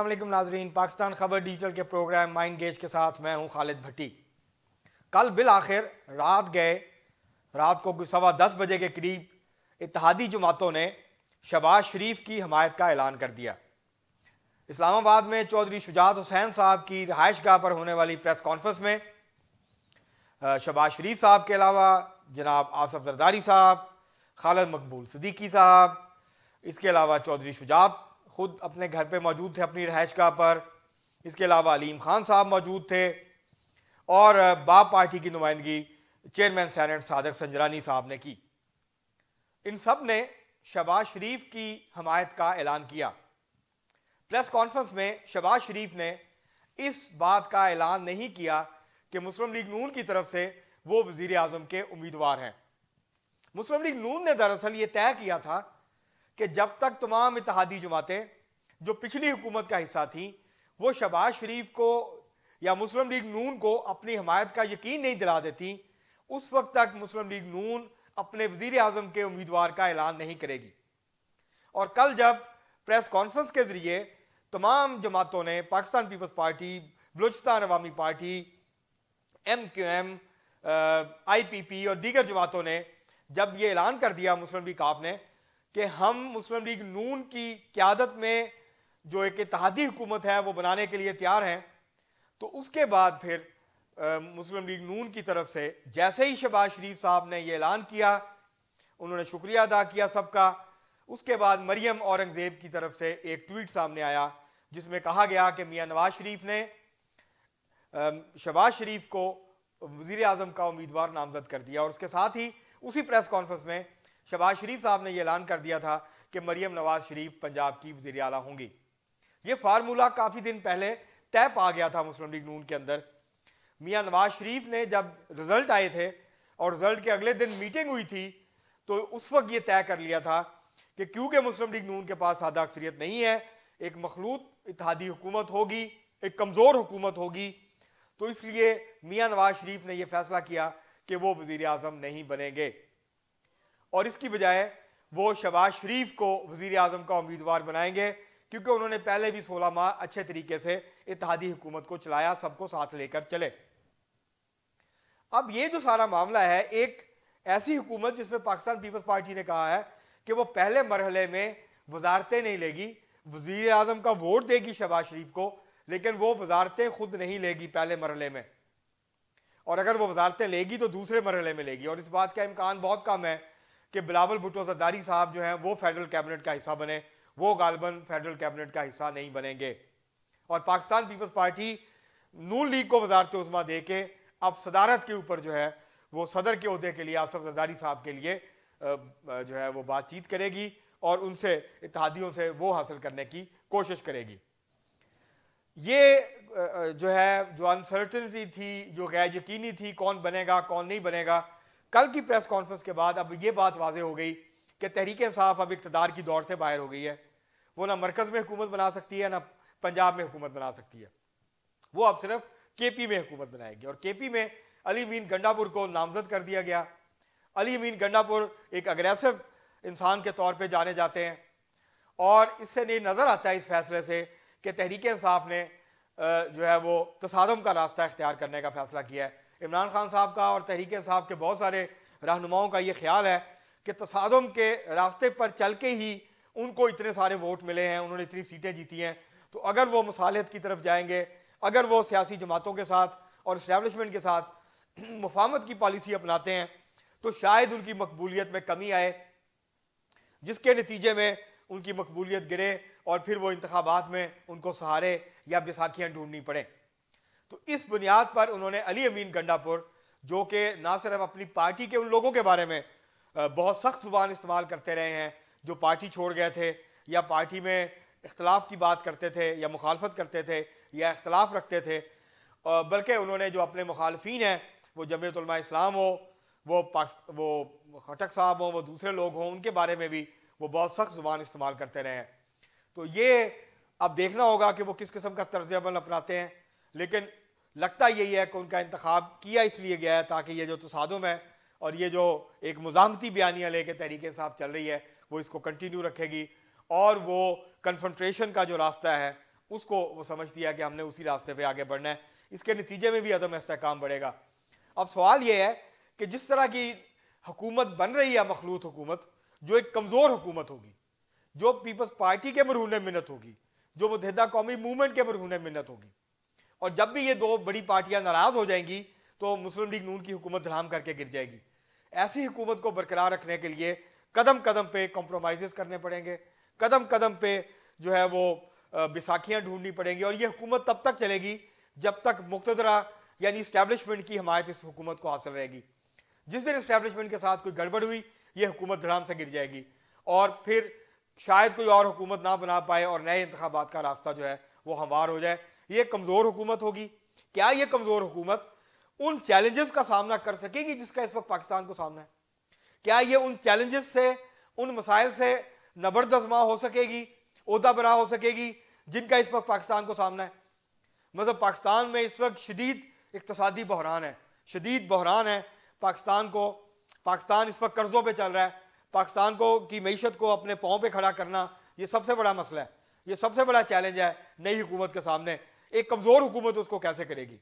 असलम नाजरीन पाकिस्तान खबर डिजिटल के प्रोग्राम माइंड गेज के साथ मैं हूं खालिद भट्टी कल बिल आखिर रात गए रात को सवा दस बजे के करीब इतिहादी जमातों ने शबाज शरीफ की हमायत का ऐलान कर दिया इस्लामाबाद में चौधरी शुजात हुसैन साहब की रहायश गाह पर होने वाली प्रेस कॉन्फ्रेंस में शबाज शरीफ साहब के अलावा जनाब आसफ जरदारी साहब खालद मकबूल सदीकी साहब इसके अलावा चौधरी शुजात खुद अपने घर पे मौजूद थे अपनी रहायश गाह पर इसके अलावा अलीम खान साहब मौजूद थे और बाप पार्टी की नुमाइंदगी चेयरमैन सैनट सादक संजरानी साहब ने की इन सब ने शबाज शरीफ की हमायत का ऐलान किया प्रेस कॉन्फ्रेंस में शबाज शरीफ ने इस बात का ऐलान नहीं किया कि मुस्लिम लीग नून की तरफ से वो वजीर अजम के उम्मीदवार हैं मुस्लिम लीग नून ने दरअसल ये तय किया था कि जब तक तमाम इतिहादी जमातें जो पिछली हुकूमत का हिस्सा थी वो शबाज शरीफ को या मुस्लिम लीग नून को अपनी हमायत का यकीन नहीं दिला देती उस वक्त तक मुस्लिम लीग नून अपने वजीर आजम के उम्मीदवार का ऐलान नहीं करेगी और कल जब प्रेस कॉन्फ्रेंस के जरिए तमाम जमातों ने Pakistan Peoples Party Balochistan Awami Party M Q M I P P और दीगर जमातों ने जब ये ऐलान कर दिया मुस्लिम लीग काफ ने कि हम मुस्लिम लीग नून की क्यादत में जो एक इतिहादी हुकूमत है वो बनाने के लिए तैयार हैं तो उसके बाद फिर मुस्लिम लीग नून की तरफ से जैसे ही शहबाज शरीफ साहब ने ये ऐलान किया उन्होंने शुक्रिया अदा किया सबका उसके बाद मरियम औरंगज़ेब की तरफ से एक ट्वीट सामने आया जिसमें कहा गया कि मियाँ नवाज शरीफ ने शहबाज शरीफ को वजीर अजम का उम्मीदवार नामजद कर दिया और उसके साथ ही उसी प्रेस कॉन्फ्रेंस में शबाज शरीफ साहब ने यह ऐलान कर दिया था कि मरियम नवाज शरीफ पंजाब की वजी अला होंगी ये फार्मूला काफ़ी दिन पहले तय पा गया था मुस्लिम लीग नून के अंदर मियाँ नवाज शरीफ ने जब रिज़ल्ट आए थे और रिज़ल्ट के अगले दिन मीटिंग हुई थी तो उस वक्त ये तय कर लिया था कि क्योंकि मुस्लिम लीग नून के पास सादा अक्सरियत नहीं है एक मखलूत इतिहादी हुकूमत होगी एक कमज़ोर हुकूमत होगी तो इसलिए मियाँ नवाज शरीफ ने यह फैसला किया कि वो वजीर आजम नहीं बनेंगे और इसकी बजाय वो शबाज शरीफ को वजीर अजम का उम्मीदवार बनाएंगे क्योंकि उन्होंने पहले भी सोलह माह अच्छे तरीके से इतिहादी हुकूमत को चलाया सबको साथ लेकर चले अब ये जो सारा मामला है एक ऐसी हुकूमत जिसमें पाकिस्तान पीपल्स पार्टी ने कहा है कि वो पहले मरहले में वजारतें नहीं लेगी वजीर अजम का वोट देगी शहबाज शरीफ को लेकिन वो वजारतें खुद नहीं लेगी पहले मरहले में और अगर वो वजारतें लेगी तो दूसरे मरहले में लेगी और इस बात का इम्कान बहुत कम है कि बिलावल भुट्टो जरदारी साहब जो हैं वो फेडरल कैबिनेट का हिस्सा बने वो गालबन फेडरल कैबिनेट का हिस्सा नहीं बनेंगे और पाकिस्तान पीपल्स पार्टी नून लीग को वजारत उस्मा दे के अब सदारत के ऊपर जो है वो सदर के अहदे के लिए आसफ जरदारी साहब के लिए जो है वो बातचीत करेगी और उनसे इतिहादियों से वो हासिल करने की कोशिश करेगी ये जो है जो अनसर्टनिटी थी जो गैर यकीनी थी कौन बनेगा कौन नहीं बनेगा कल की प्रेस कॉन्फ्रेंस के बाद अब ये बात वाजे हो गई कि तहरीक इंसाफ अब इकतदार की दौड़ से बाहर हो गई है वो ना मरकज़ में हुकूमत बना सकती है ना पंजाब में हुकूमत बना सकती है वो अब सिर्फ के पी में हुकूमत बनाएगी और के पी में अली मीन गंडापुर को नामजद कर दिया गया अली मीन गंडापुर एक अग्रेसिव इंसान के तौर पर जाने जाते हैं और इससे नहीं नज़र आता है इस फैसले से कि तहरीक इंसाफ ने जो है वो तसादम का रास्ता इख्तियार करने का फैसला किया है इमरान खान साहब का और तहरीक साहब के बहुत सारे रहनुमाओं का ये ख्याल है कि तसादम के रास्ते पर चल के ही उनको इतने सारे वोट मिले हैं उन्होंने इतनी सीटें जीती हैं तो अगर वो मसालत की तरफ जाएंगे अगर वो सियासी जमातों के साथ और इस्टेबलिशमेंट के साथ मुफामत की पॉलिसी अपनाते हैं तो शायद उनकी मकबूलियत में कमी आए जिसके नतीजे में उनकी मकबूलियत गिरे और फिर वो इंतबात में उनको सहारे या बैसाखियाँ ढूंढनी पड़ें तो इस बुनियाद पर उन्होंने अली अमीन गंडापुर जो कि ना सिर्फ अपनी पार्टी के उन लोगों के बारे में बहुत सख्त जुबान इस्तेमाल करते रहे हैं जो पार्टी छोड़ गए थे या पार्टी में इख्तलाफ की बात करते थे या मुखालफत करते थे या इख्तलाफ रखते थे बल्कि उन्होंने जो अपने मुखालफी हैं वो जमयतलमा इस्लाम हो वो पाक वो खटक साहब हों वो दूसरे लोग हों उनके बारे में भी वो बहुत सख्त जुबान इस्तेमाल करते रहे हैं तो ये अब देखना होगा कि वो किस किस्म का तर्ज अमल अपनाते हैं लेकिन लगता यही है कि उनका इंतखब किया इसलिए गया है ताकि ये जो तसादम है और ये जो एक मजामती बयानियाँ लेके तहरीक साहब चल रही है वो इसको कंटिन्यू रखेगी और वो कन्फ्रंट्रेशन का जो रास्ता है उसको वो समझती है कि हमने उसी रास्ते पे आगे बढ़ना है इसके नतीजे में भी अदम इसकाम बढ़ेगा अब सवाल ये है कि जिस तरह की हुकूमत बन रही है मखलूत हुकूमत जो एक कमज़ोर हुकूमत होगी जो पीपल्स पार्टी के मरहून मिन्नत होगी जो मुतहदा कौमी मूवमेंट के मरहून मिन्नत होगी और जब भी ये दो बड़ी पार्टियां नाराज़ हो जाएंगी तो मुस्लिम लीग नून की हुकूमत धड़ाम करके गिर जाएगी ऐसी हुकूमत को बरकरार रखने के लिए कदम कदम पे कॉम्प्रोमाइज़ करने पड़ेंगे कदम कदम पे जो है वो बैसाखियाँ ढूंढनी पड़ेंगी और ये हुकूमत तब तक चलेगी जब तक मुक्तरा यानी इस्टेबलिशमेंट की हमायत इस हुकूमत को हासिल रहेगी जिस दिन इस्टेबलिशमेंट के साथ कोई गड़बड़ हुई ये हुकूमत धड़ाम से गिर जाएगी और फिर शायद कोई और हुकूमत ना बना पाए और नए इंतबात का रास्ता जो है वो हमवार हो जाए ये कमजोर हुकूमत होगी क्या यह कमजोर हुकूमत उन चैलेंजेस का सामना कर सकेगी जिसका इस वक्त पाकिस्तान को सामना है क्या यह उन चैलेंजेस से उन मसाइल से नबरदजमा हो सकेगी उहदा बना हो सकेगी जिनका इस वक्त पाकिस्तान को सामना है मतलब पाकिस्तान में इस वक्त शदीद इकतसादी बहरान है शदीद बहरान है पाकिस्तान को पाकिस्तान इस वक्त कर्ज़ों पर चल रहा है पाकिस्तान को की मीशत को अपने पाँव पर खड़ा करना यह सबसे बड़ा मसला है यह सबसे बड़ा चैलेंज है नई हुकूमत के सामने एक कमज़ोर हुकूमत उसको कैसे करेगी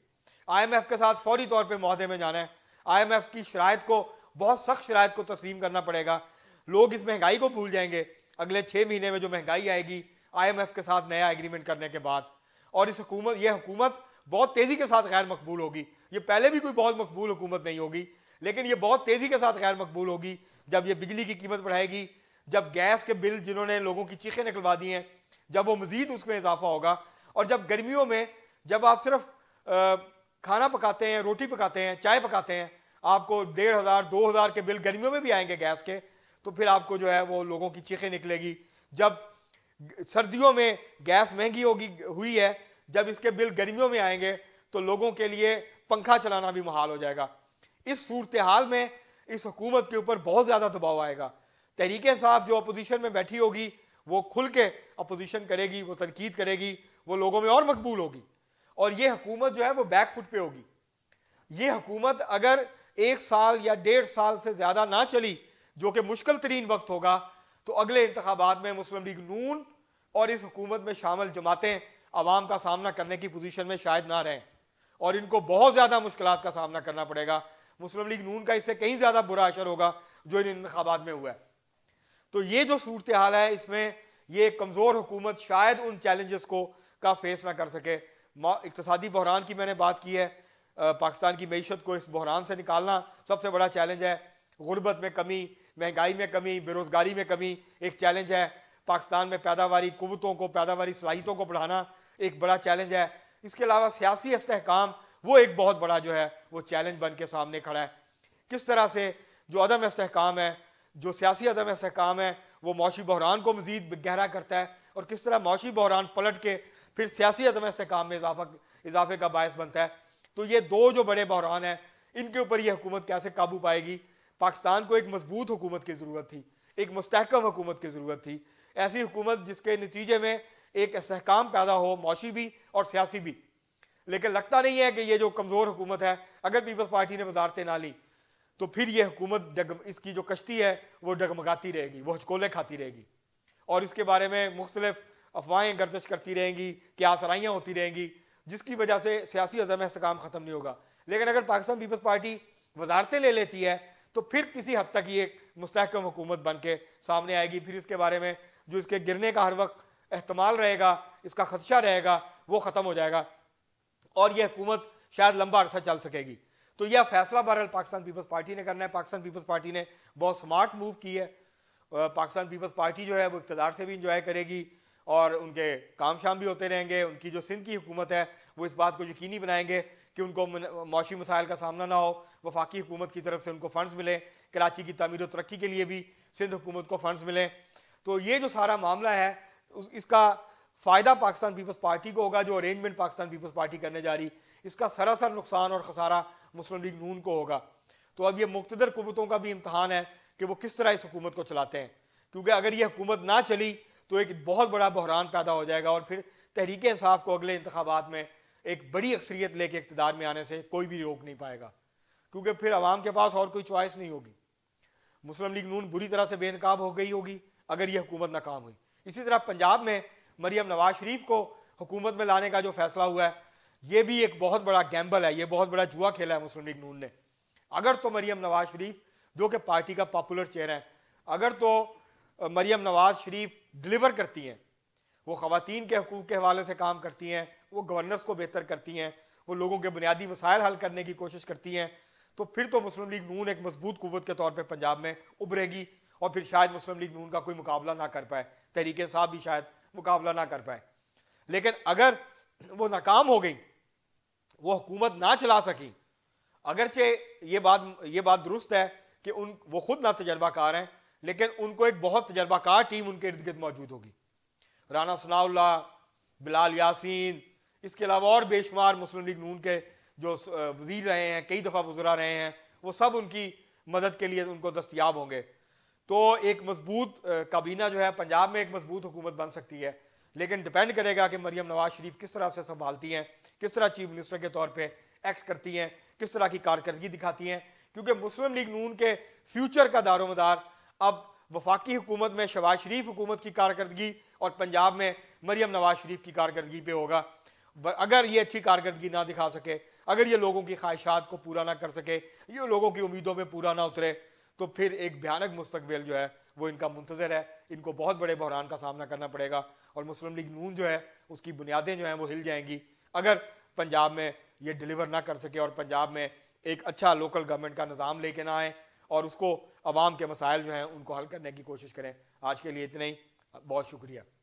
आईएमएफ के साथ फौरी तौर पर महदे में जाना है आईएमएफ की शरात को बहुत सख्त शरात को तस्लीम करना पड़ेगा लोग इस महंगाई को भूल जाएंगे अगले छः महीने में जो महंगाई आएगी आईएमएफ के साथ नया एग्रीमेंट करने के बाद और इस हुकूमत यह हुकूमत बहुत तेज़ी के साथ गैर मकबूल होगी ये पहले भी कोई बहुत मकबूल हुकूमत नहीं होगी लेकिन ये बहुत तेज़ी के साथ गैर मकबूल होगी जब ये बिजली की कीमत बढ़ाएगी जब गैस के बिल जिन्होंने लोगों की चीखें निकलवा दी हैं जब वो मज़ीद उसमें इजाफा होगा और जब गर्मियों में जब आप सिर्फ खाना पकाते हैं रोटी पकाते हैं चाय पकाते हैं आपको डेढ़ हज़ार दो हज़ार के बिल गर्मियों में भी आएंगे गैस के तो फिर आपको जो है वो लोगों की चीखें निकलेगी जब सर्दियों में गैस महंगी होगी हुई है जब इसके बिल गर्मियों में आएंगे तो लोगों के लिए पंखा चलाना भी महाल हो जाएगा इस सूरत हाल में इस हुकूमत के ऊपर बहुत ज़्यादा दबाव आएगा तहरीक साहब जो अपोजिशन में बैठी होगी वो खुल के अपोजिशन करेगी वो तनकीद करेगी वो लोगों में और मकबूल होगी और ये हुकूमत जो है वो बैक फुट पे होगी ये हुकूमत अगर एक साल या डेढ़ साल से ज़्यादा ना चली जो कि मुश्किल तरीन वक्त होगा तो अगले इंतबात में मुस्लिम लीग नून और इस हुकूमत में शामिल जमातें आवाम का सामना करने की पोजीशन में शायद ना रहें और इनको बहुत ज़्यादा मुश्किल का सामना करना पड़ेगा मुस्लिम लीग नून का इससे कहीं ज़्यादा बुरा असर होगा जो इन इंतबात में हुआ है तो ये जो सूरत हाल है इसमें ये कमज़ोर हुकूमत शायद उन चैलेंजेस को का फेस ना कर सके इकतसादी बहरान की मैंने बात की है पाकिस्तान की मीशत को इस बहरान से निकालना सबसे बड़ा चैलेंज है गुर्बत में कमी महंगाई में कमी बेरोज़गारी में कमी एक चैलेंज है पाकिस्तान में पैदावारी कुतों को पैदावारी सलाहितों को बढ़ाना एक बड़ा चैलेंज है इसके अलावा सियासी इसकाम वो एक बहुत बड़ा जो है वो चैलेंज बन के सामने खड़ा है किस तरह से जो अदम इसकाम है जो सियासी अदम इसकाम है वो मौशी बहरान को मज़ीद गहरा करता है और किस तरह मौशी बहरान पलट के फिर सियासी अदम इसकाम में इजाफा इजाफे का बायस बनता है तो ये दो जो बड़े बहरान हैं इनके ऊपर ये हुकूमत कैसे काबू पाएगी पाकिस्तान को एक मजबूत हुकूमत की ज़रूरत थी एक मुस्तकम हुकूमत की ज़रूरत थी ऐसी हुकूमत जिसके नतीजे में एक इसकाम पैदा हो मौशी भी और सियासी भी लेकिन लगता नहीं है कि ये जो कमज़ोर हुकूमत है अगर पीपल्स पार्टी ने वजारतें ना ली तो फिर ये हुकूमत डगम इसकी जो कश्ती है वो डगमगाती रहेगी वो हचकोले खाती रहेगी और इसके बारे में मुख्तलिफ़ अफवाहें गर्दश करती रहेंगी कि आसराइयाँ होती रहेंगी जिसकी वजह से सियासी अजम इसकाम ख़त्म नहीं होगा लेकिन अगर पाकिस्तान पीपल्स पार्टी वजारतें ले लेती है तो फिर किसी हद तक ये एक मुस्तकम हुकूमत बन के सामने आएगी फिर इसके बारे में जो इसके गिरने का हर वक्त अहतमाल रहेगा इसका खदशा रहेगा वो ख़त्म हो जाएगा और यह हुकूमत शायद लंबा अरसा चल सकेगी तो यह फैसला बहरहाल पाकिस्तान पीपल्स पार्टी ने करना है पाकिस्तान पीपल्स पार्टी ने बहुत स्मार्ट मूव की है पाकिस्तान पीपल्स पार्टी जो है वो इकतदार से भी इंजॉय करेगी और उनके काम शाम भी होते रहेंगे उनकी जो सिंध की हुकूमत है वो इस बात को यकीनी बनाएंगे कि उनको मौसी मसाइल का सामना ना हो वफाकी हुकूमत की तरफ से उनको फ़ंड्स मिलें कराची की तमीर तरक्की के लिए भी सिंध हुकूमत को फ़ंड्स मिलें तो ये जो सारा मामला है उस इसका फ़ायदा पाकिस्तान पीपल्स पार्टी को होगा जो अरेंजमेंट पाकिस्तान पीपल्स पार्टी करने जा रही इसका सरासर नुकसान और खसारा मुस्लिम लीग नून को होगा तो अब ये मुख्तर कुतों का भी इम्तहान है कि वो किस तरह इस हुकूमत को चलाते हैं क्योंकि अगर ये हुकूमत ना चली तो एक बहुत बड़ा बहरान पैदा हो जाएगा और फिर तहरीक इंसाफ को अगले इंतबात में एक बड़ी अक्सरियत लेके इकतदार में आने से कोई भी रोक नहीं पाएगा क्योंकि फिर आवाम के पास और कोई चॉइस नहीं होगी मुस्लिम लीग नून बुरी तरह से बेनकाब हो गई होगी अगर ये हुकूमत नाकाम हुई इसी तरह पंजाब में मरियम नवाज शरीफ को हुकूमत में लाने का जो फैसला हुआ है ये भी एक बहुत बड़ा गैम्बल है ये बहुत बड़ा जुआ खेला है मुस्लिम लीग नून ने अगर तो मरियम नवाज शरीफ जो कि पार्टी का पॉपुलर चेहरा है अगर तो मरियम नवाज शरीफ डिलीवर करती हैं वो खातन के हकूक़ के हवाले से काम करती हैं वो गवर्नर्स को बेहतर करती हैं वो लोगों के बुनियादी मसाइल हल करने की कोशिश करती हैं तो फिर तो मुस्लिम लीग नून एक मजबूत कुत के तौर पर पंजाब में उभरेगी और फिर शायद मुस्लिम लीग नून का कोई मुकाबला ना कर पाए तहरीक साहब भी शायद मुकाबला ना कर पाए लेकिन अगर वो नाकाम हो गई वो हुकूमत ना चला सकी अगरचे ये बात ये बात दुरुस्त है कि उन वो खुद ना तजर्बाकार हैं लेकिन उनको एक बहुत तजर्बाकार टीम उनके इर्द गिर्द मौजूद होगी राना सनाउल्ला बिलाल यासीन इसके अलावा और बेशुमार मुस्लिम लीग नून के जो वजीर रहे हैं कई दफ़ा गुजरा रहे हैं वो सब उनकी मदद के लिए उनको दस्तियाब होंगे तो एक मजबूत काबीना जो है पंजाब में एक मजबूत हुकूमत बन सकती है लेकिन डिपेंड करेगा कि मरियम नवाज शरीफ किस तरह से संभालती हैं किस तरह चीफ मिनिस्टर के तौर पर एक्ट करती हैं किस तरह की कारकर्दगी दिखाती हैं क्योंकि मुस्लिम लीग नून के फ्यूचर का दारोमदार अब वफाकी हुकूमत में शबाज शरीफ हुकूमत की कारकर्दगी और पंजाब में मरियम नवाज शरीफ की कारकर्दगी पे होगा अगर ये अच्छी कारकर्दगी ना दिखा सके अगर ये लोगों की ख्वाहिशात को पूरा ना कर सके ये लोगों की उम्मीदों में पूरा ना उतरे तो फिर एक भयानक मुस्तबिल जो है वो इनका मुंतजर है इनको बहुत बड़े बहरान का सामना करना पड़ेगा और मुस्लिम लीग नून जो है उसकी बुनियादें जो हैं वो हिल जाएंगी अगर पंजाब में ये डिलीवर ना कर सके और पंजाब में एक अच्छा लोकल गवर्नमेंट का निज़ाम लेके ना आए और उसको आवाम के मसाइल जो हैं उनको हल करने की कोशिश करें आज के लिए इतना ही बहुत शुक्रिया